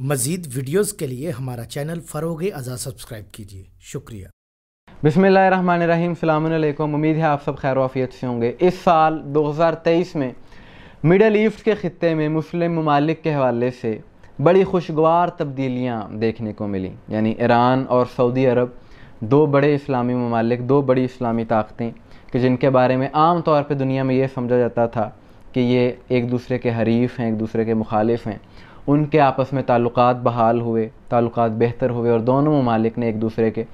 मज़ीद वीडियोज़ के लिए हमारा चैनल फ़रोग अज़ा सब्सक्राइब कीजिए शुक्रिया बसमीम अल्लाम उम्मीद है आप सब खैर वाफियत से होंगे इस साल 2023 में मिडल ईस्ट के ख़त्े में मुस्लिम ममालिक के हवाले से बड़ी खुशगवार तब्दीलियाँ देखने को मिली यानी ईरान और सऊदी अरब दो बड़े इस्लामी ममालिक दो बड़ी इस्लामी ताकतें कि जिनके बारे में आम तौर पर दुनिया में ये समझा जाता था कि ये एक दूसरे के हरीफ हैं एक दूसरे के मुखालिफ हैं उनके आपस में ताल्लुक बहाल हुए ताल्लुक बेहतर हुए और दोनों ममालिक ने एक दूसरे के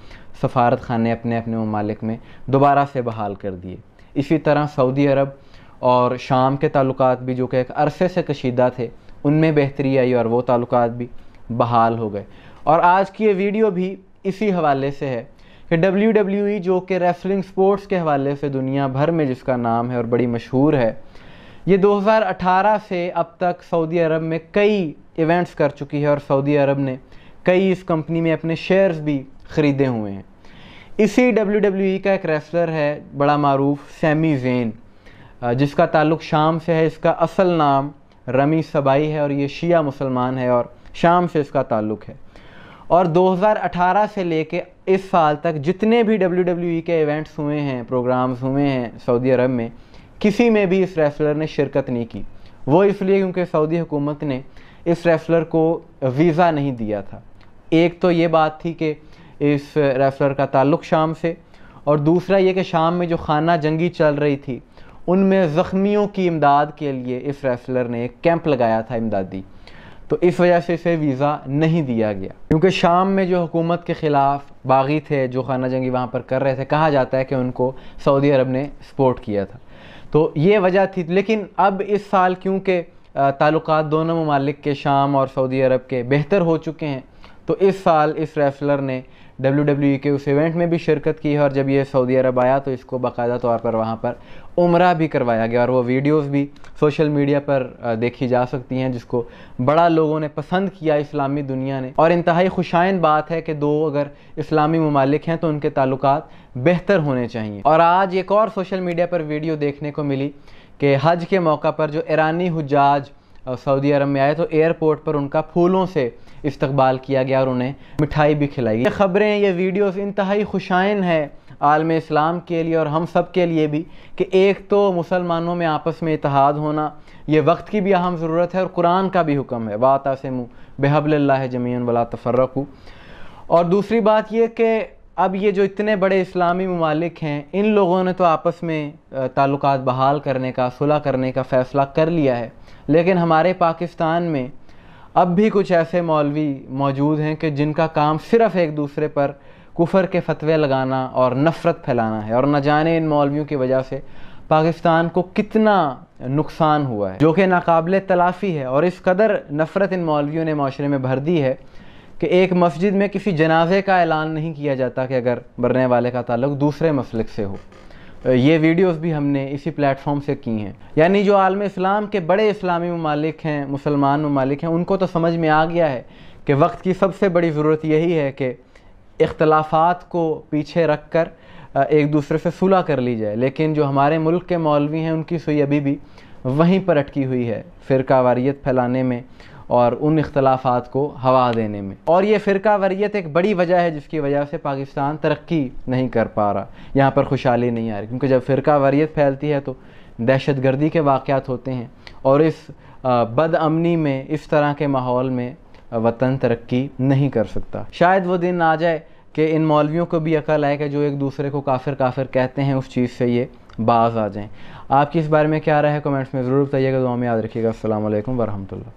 सफारत खाने अपने अपने ममालिक में दोबारा से बहाल कर दिए इसी तरह सऊदी अरब और शाम के ताल्लुक भी जो कि एक अरसे से कशीदा थे उनमें बेहतरी आई और वो ताल्लुक भी बहाल हो गए और आज की ये वीडियो भी इसी हवाले से है कि डब्ल्यू डब्ल्यू ई जो कि रेसलिंग स्पोर्ट्स के हवाले से दुनिया भर में जिसका नाम है और बड़ी मशहूर है ये 2018 से अब तक सऊदी अरब में कई इवेंट्स कर चुकी है और सऊदी अरब ने कई इस कंपनी में अपने शेयर्स भी ख़रीदे हुए हैं इसी डब्ल्यू e का एक रेसलर है बड़ा मरूफ सैमी जेन जिसका ताल्लुक शाम से है इसका असल नाम रमी सबाई है और ये शिया मुसलमान है और शाम से इसका ताल्लुक है और 2018 से लेके इस साल तक जितने भी डब्ल्यू e के इवेंट्स हुए हैं प्रोग्राम्स हुए हैं सऊदी अरब में किसी में भी इस रेसलर ने शिरकत नहीं की वो इसलिए क्योंकि सऊदी हुकूमत ने इस रेसलर को वीज़ा नहीं दिया था एक तो ये बात थी कि इस रेसलर का ताल्लुक़ शाम से और दूसरा ये कि शाम में जो खाना जंगी चल रही थी उनमें ज़ख्मियों की इमदाद के लिए इस रेसलर ने एक कैंप लगाया था इमदादी तो इस वजह से इसे वीज़ा नहीं दिया गया क्योंकि शाम में जो हुकूमत के ख़िलाफ़ बागी थे जो खाना जंगी वहाँ पर कर रहे थे कहा जाता है कि उनको सऊदी अरब ने सपोर्ट किया था तो ये वजह थी लेकिन अब इस साल क्योंकि ताल्लुक दोनों ममालिक के शाम और सऊदी अरब के बेहतर हो चुके हैं तो इस साल इस रेसलर ने डब्ल्यू e के उस इवेंट में भी शिरकत की है और जब ये सऊदी अरब आया तो इसको बाकायदा तौर पर वहाँ पर उम्र भी करवाया गया और वो वीडियोस भी सोशल मीडिया पर देखी जा सकती हैं जिसको बड़ा लोगों ने पसंद किया इस्लामी दुनिया ने और इंतहाई खुशाइन बात है कि दो अगर इस्लामी ममालिक हैं तो उनके ताल्लुक बेहतर होने चाहिए और आज एक और सोशल मीडिया पर वीडियो देखने को मिली कि हज के मौका पर जो ईरानी हजाज सऊदी अरब में आए तो एयरपोर्ट पर उनका फूलों से इस्तबाल किया गया और उन्हें मिठाई भी खिलाई ये ख़बरें ये वीडियोस इंतहाई खुशाइन है आलम इस्लाम के लिए और हम सब के लिए भी कि एक तो मुसलमानों में आपस में इतिहाद होना ये वक्त की भी अहम ज़रूरत है और कुरान का भी हुक्म है वाता से मुँह बेहबल्ला जमीन वाला तफरकू और दूसरी बात यह कि अब ये जो इतने बड़े इस्लामी ममालिक हैं इन लोगों ने तो आपस में ताल्लुक बहाल करने का सुलह करने का फ़ैसला कर लिया है लेकिन हमारे पाकिस्तान में अब भी कुछ ऐसे मौलवी मौजूद हैं कि जिनका काम सिर्फ़ एक दूसरे पर कुफर के फतवे लगाना और नफ़रत फैलाना है और न जाने इन मौलवियों की वजह से पाकिस्तान को कितना नुकसान हुआ है जो कि नाकबले तलाफ़ी है और इस कदर नफ़रत इन मौलवियों ने माशरे में भर दी है कि एक मस्जिद में किसी जनाजे का ऐलान नहीं किया जाता कि अगर मरने वाले का ताल्लुक दूसरे मसलक से हो ये वीडियोस भी हमने इसी प्लेटफॉर्म से की हैं यानी जो आलम इस्लाम के बड़े इस्लामी ममालिक हैं मुसलमान ममालिक हैं उनको तो समझ में आ गया है कि वक्त की सबसे बड़ी ज़रूरत यही है कि इख्तलाफात को पीछे रख कर एक दूसरे से सुलह कर ली जाए लेकिन जो हमारे मुल्क के मौलवी हैं उनकी सुई अभी भी वहीं पर अटकी हुई है फ़िरका वारियत फैलाने में और उन इख्तलाफात को हवा देने में और ये फ़िरका वरीत एक बड़ी वजह है जिसकी वजह से पाकिस्तान तरक्की नहीं कर पा रहा यहाँ पर खुशहाली नहीं आ रही क्योंकि जब फ़िरका वरीत फैलती है तो दहशत गर्दी के वाक़ात होते हैं और इस बदअमनी में इस तरह के माहौल में वतन तरक्की नहीं कर सकता शायद वो दिन आ जाए कि इन मौलवियों को भी अकल आए कि जो एक दूसरे को काफिर काफिर कहते हैं उस चीज़ से ये बाज आ जाएं आपकी इस बारे में क्या राय है कमेंट्स में ज़रूर बताइएगा दुआ में याद रखिएगा असल वरहमल